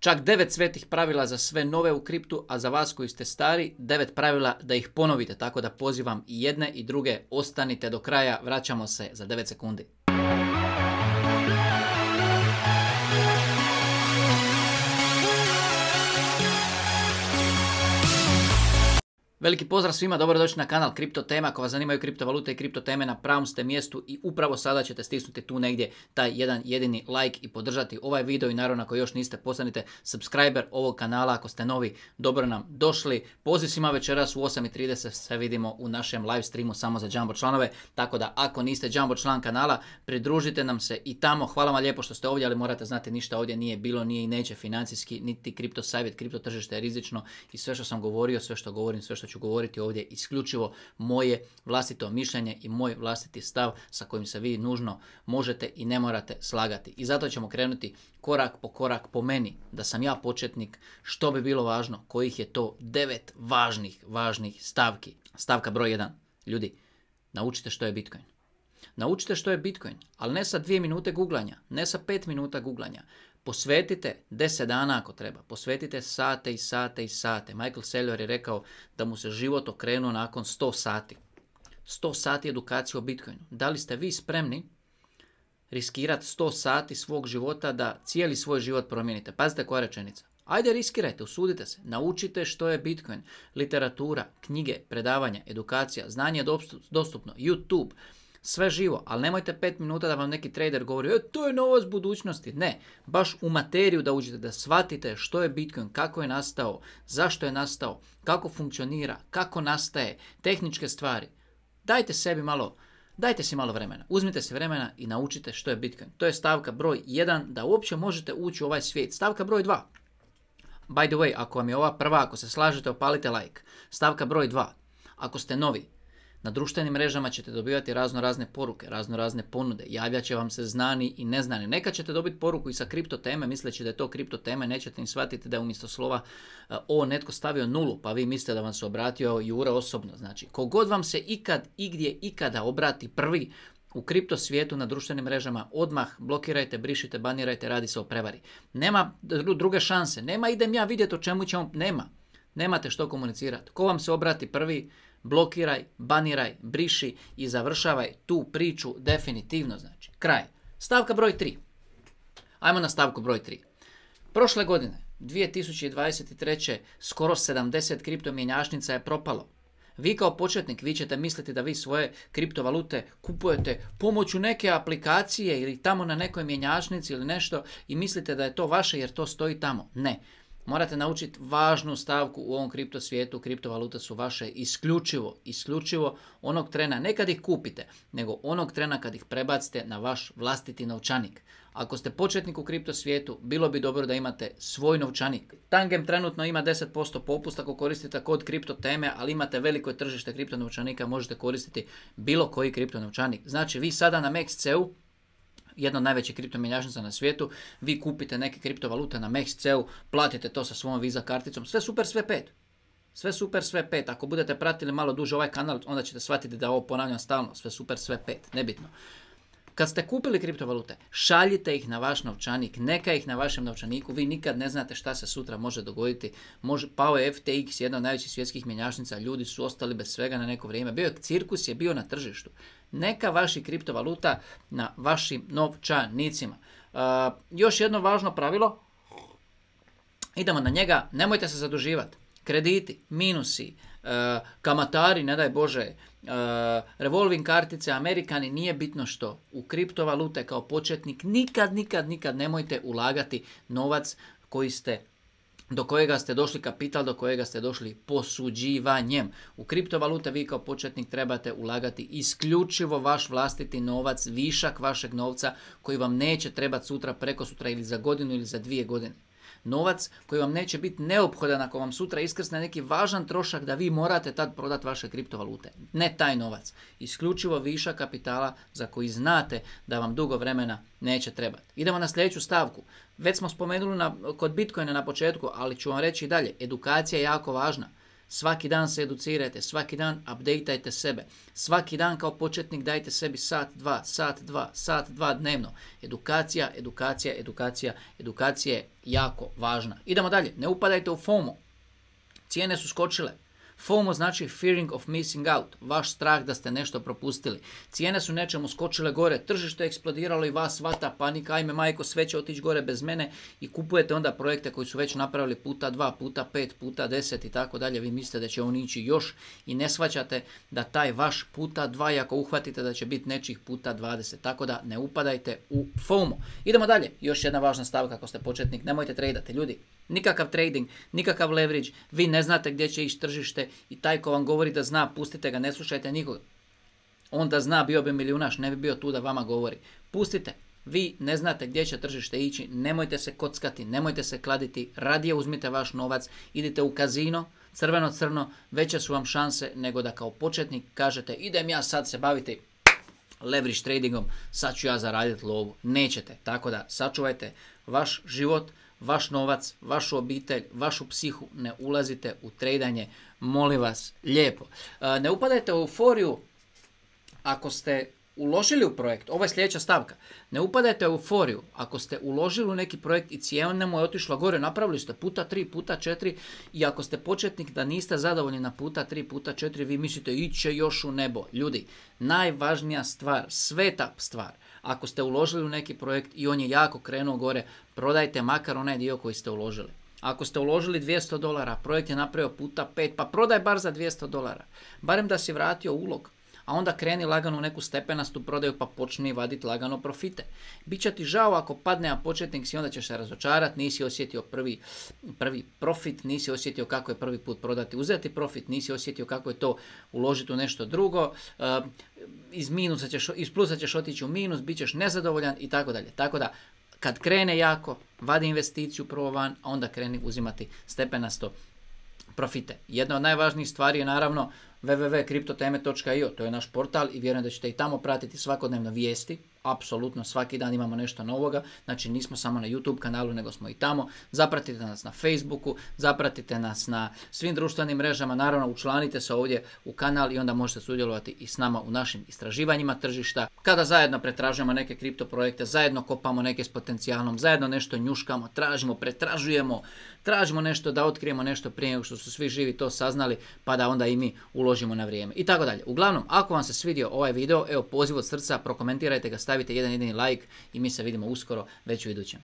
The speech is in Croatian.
Čak devet svetih pravila za sve nove u kriptu, a za vas koji ste stari, devet pravila da ih ponovite. Tako da pozivam i jedne i druge, ostanite do kraja, vraćamo se za 9 sekundi. Veliki pozdrav svima, dobro doći na kanal Kripto Tema. Ako vas zanimaju kriptovalute i kripto teme, na pravom ste mjestu i upravo sada ćete stisnuti tu negdje taj jedan jedini like i podržati ovaj video i naravno ako još niste postanite subscriber ovog kanala ako ste novi, dobro nam došli. Poziv svima večeras u 8.30 se vidimo u našem live streamu samo za Jumbo članove, tako da ako niste Jumbo član kanala, pridružite nam se i tamo. Hvala vam lijepo što ste ovdje, ali morate znati ništa ovdje nije bilo, nije i neće financijski, niti kripto savjet, kripto tržište je rizično i sve što sam govorio, sve što govorim, sve što ću govoriti ovdje isključivo moje vlastito mišljenje i moj vlastiti stav sa kojim se vi nužno možete i ne morate slagati. I zato ćemo krenuti korak po korak po meni, da sam ja početnik, što bi bilo važno, kojih je to devet važnih, važnih stavki. Stavka broj 1. Ljudi, naučite što je Bitcoin. Naučite što je Bitcoin, ali ne sa dvije minute guglanja, ne sa pet minuta guglanja. Posvetite 10 dana ako treba, posvetite sate i sate i sate. Michael Saylor je rekao da mu se život okrenuo nakon 100 sati. 100 sati edukacije o Bitcoinu. Da li ste vi spremni riskirati 100 sati svog života da cijeli svoj život promijenite? Pazite koja rečenica. Ajde riskirajte, usudite se, naučite što je Bitcoin, literatura, knjige, predavanja, edukacija, znanje je dostupno, YouTube, sve živo, ali nemojte 5 minuta da vam neki trader govori e, to je novost budućnosti. Ne, baš u materiju da uđete, da shvatite što je Bitcoin, kako je nastao, zašto je nastao, kako funkcionira, kako nastaje, tehničke stvari. Dajte sebi malo, dajte si malo vremena. Uzmite se vremena i naučite što je Bitcoin. To je stavka broj 1 da uopće možete ući u ovaj svijet. Stavka broj 2. By the way, ako vam je ova prva, ako se slažete, opalite like. Stavka broj 2. Ako ste novi, na društvenim mrežama ćete dobivati razno razne poruke, razno razne ponude, javljat će vam se znani i neznani. Neka ćete dobiti poruku i sa kripto teme, misleći da je to kripto teme, nećete im shvatiti da je umjesto slova e, o netko stavio nulu, pa vi mislite da vam se obratio jura osobno. Znači, kogod vam se ikad, igdje, ikada obrati prvi, u kripto svijetu na društvenim mrežama odmah blokirajte, brišite, banirajte, radi se o prevari. Nema druge šanse, nema idem ja vidjeti o čemu ćemo, nema. Nemate što komunicirati. Ko vam se obrati prvi, blokiraj, baniraj, briši i završavaj tu priču definitivno. Znači, kraj. Stavka broj 3. Ajmo na stavku broj 3. Prošle godine, 2023. skoro 70 kriptomjenjašnica je propalo. Vi kao početnik, vi ćete misliti da vi svoje kriptovalute kupujete pomoću neke aplikacije ili tamo na nekoj mjenjačnici ili nešto i mislite da je to vaše jer to stoji tamo. Ne, morate naučiti važnu stavku u ovom kripto svijetu. Kriptovalute su vaše isključivo, isključivo onog trena, ne kad ih kupite, nego onog trena kad ih prebacite na vaš vlastiti novčanik. Ako ste početnik u kripto svijetu, bilo bi dobro da imate svoj novčanik. Tangem trenutno ima 10% popust ako koristite kod kripto teme, ali imate veliko tržište kripto novčanika, možete koristiti bilo koji kripto novčanik. Znači vi sada na MaxCeu jedna od najvećih kriptomjenjačnica na svijetu, vi kupite neke kriptovalute na MEXC-u, platite to sa svojom Visa karticom, sve super, sve pet. Sve super, sve pet. Ako budete pratili malo duže ovaj kanal, onda ćete shvatiti da ovo ponavljam stalno. Sve super, sve pet. Nebitno. Kad ste kupili kriptovalute, šaljite ih na vaš novčanik, neka ih na vašem novčaniku, vi nikad ne znate šta se sutra može dogoditi. pao je FTX, jedna od najvećih svjetskih mjenjačnica, ljudi su ostali bez svega na neko vrijeme. Bio je cirkus, je bio na tržištu. Neka vaši kriptovaluta na vašim novčanicima. E, još jedno važno pravilo, idemo na njega, nemojte se zaduživati. Krediti, minusi, E, kamatari, ne daj Bože, e, revolving kartice, Amerikani, nije bitno što. U kriptovalute kao početnik nikad, nikad, nikad nemojte ulagati novac koji ste do kojega ste došli kapital, do kojega ste došli posuđivanjem. U kriptovalute vi kao početnik trebate ulagati isključivo vaš vlastiti novac, višak vašeg novca koji vam neće trebati sutra, preko sutra ili za godinu ili za dvije godine novac koji vam neće biti neophodan ako vam sutra iskrsne neki važan trošak da vi morate tad prodati vaše kriptovalute. Ne taj novac. Isključivo viša kapitala za koji znate da vam dugo vremena neće trebati. Idemo na sljedeću stavku. Već smo spomenuli na, kod Bitcoina na početku, ali ću vam reći i dalje. Edukacija je jako važna. Svaki dan se educirajte, svaki dan updateajte sebe. Svaki dan kao početnik dajte sebi sat, dva, sat, dva, sat, dva dnevno. Edukacija, edukacija, edukacija, edukacija je jako važna. Idemo dalje, ne upadajte u FOMO. Cijene su skočile, FOMO znači fearing of missing out, vaš strah da ste nešto propustili. Cijene su nečemu skočile gore, tržište je eksplodiralo i vas vata panika, ajme majko, sve će otići gore bez mene i kupujete onda projekte koji su već napravili puta dva, puta pet, puta deset i tako dalje. Vi mislite da će on ići još i ne shvaćate da taj vaš puta dva, i ako uhvatite da će biti nečih puta 20. Tako da ne upadajte u FOMO. Idemo dalje, još jedna važna stavka ako ste početnik, nemojte tradati ljudi nikakav trading, nikakav leverage, vi ne znate gdje će ići tržište i taj ko vam govori da zna, pustite ga, ne slušajte nikoga. da zna, bio bi milijunaš, ne bi bio tu da vama govori. Pustite, vi ne znate gdje će tržište ići, nemojte se kockati, nemojte se kladiti, radije uzmite vaš novac, idite u kazino, crveno-crno, veće su vam šanse nego da kao početnik kažete idem ja sad se baviti leverage tradingom, sad ću ja zaraditi lovu. Nećete, tako da sačuvajte vaš život, vaš novac, vašu obitelj, vašu psihu, ne ulazite u tradanje, molim vas, lijepo. E, ne upadajte u euforiju ako ste uložili u projekt, ovo je sljedeća stavka, ne upadajte u euforiju. Ako ste uložili u neki projekt i cijena mu je otišla gore, napravili ste puta tri, puta četiri i ako ste početnik da niste zadovoljni na puta tri, puta četiri, vi mislite iće još u nebo. Ljudi, najvažnija stvar, sveta stvar, ako ste uložili u neki projekt i on je jako krenuo gore, prodajte makar onaj dio koji ste uložili. Ako ste uložili 200 dolara, projekt je napravio puta 5, pa prodaj bar za 200 dolara. Barem da si vratio ulog a onda kreni lagano u neku stepenastu prodaju pa počni vaditi lagano profite. Biće ti žao ako padne, a početnik si onda ćeš se razočarati, nisi osjetio prvi, prvi profit, nisi osjetio kako je prvi put prodati, uzeti profit, nisi osjetio kako je to uložiti u nešto drugo, eh, iz, minusa ćeš, iz plusa ćeš otići u minus, bit ćeš nezadovoljan i tako dalje. Tako da, kad krene jako, vadi investiciju prvo van, a onda kreni uzimati stepenasto profite. Jedna od najvažnijih stvari je naravno www.kriptoteme.io, to je naš portal i vjerujem da ćete i tamo pratiti svakodnevno vijesti apsolutno svaki dan imamo nešto novoga, znači nismo samo na YouTube kanalu nego smo i tamo. Zapratite nas na Facebooku, zapratite nas na svim društvenim mrežama, naravno učlanite se ovdje u kanal i onda možete sudjelovati i s nama u našim istraživanjima tržišta. Kada zajedno pretražujemo neke kripto projekte, zajedno kopamo neke s potencijalnom, zajedno nešto njuškamo, tražimo, pretražujemo, tražimo nešto da otkrijemo nešto prije nego što su svi živi to saznali pa da onda i mi uložimo na vrijeme i tako dalje. Uglavnom, ako vam se svidio ovaj video, evo poziv od srca, prokomentirajte ga, stavite jedan jedini like i mi se vidimo uskoro već u idućem.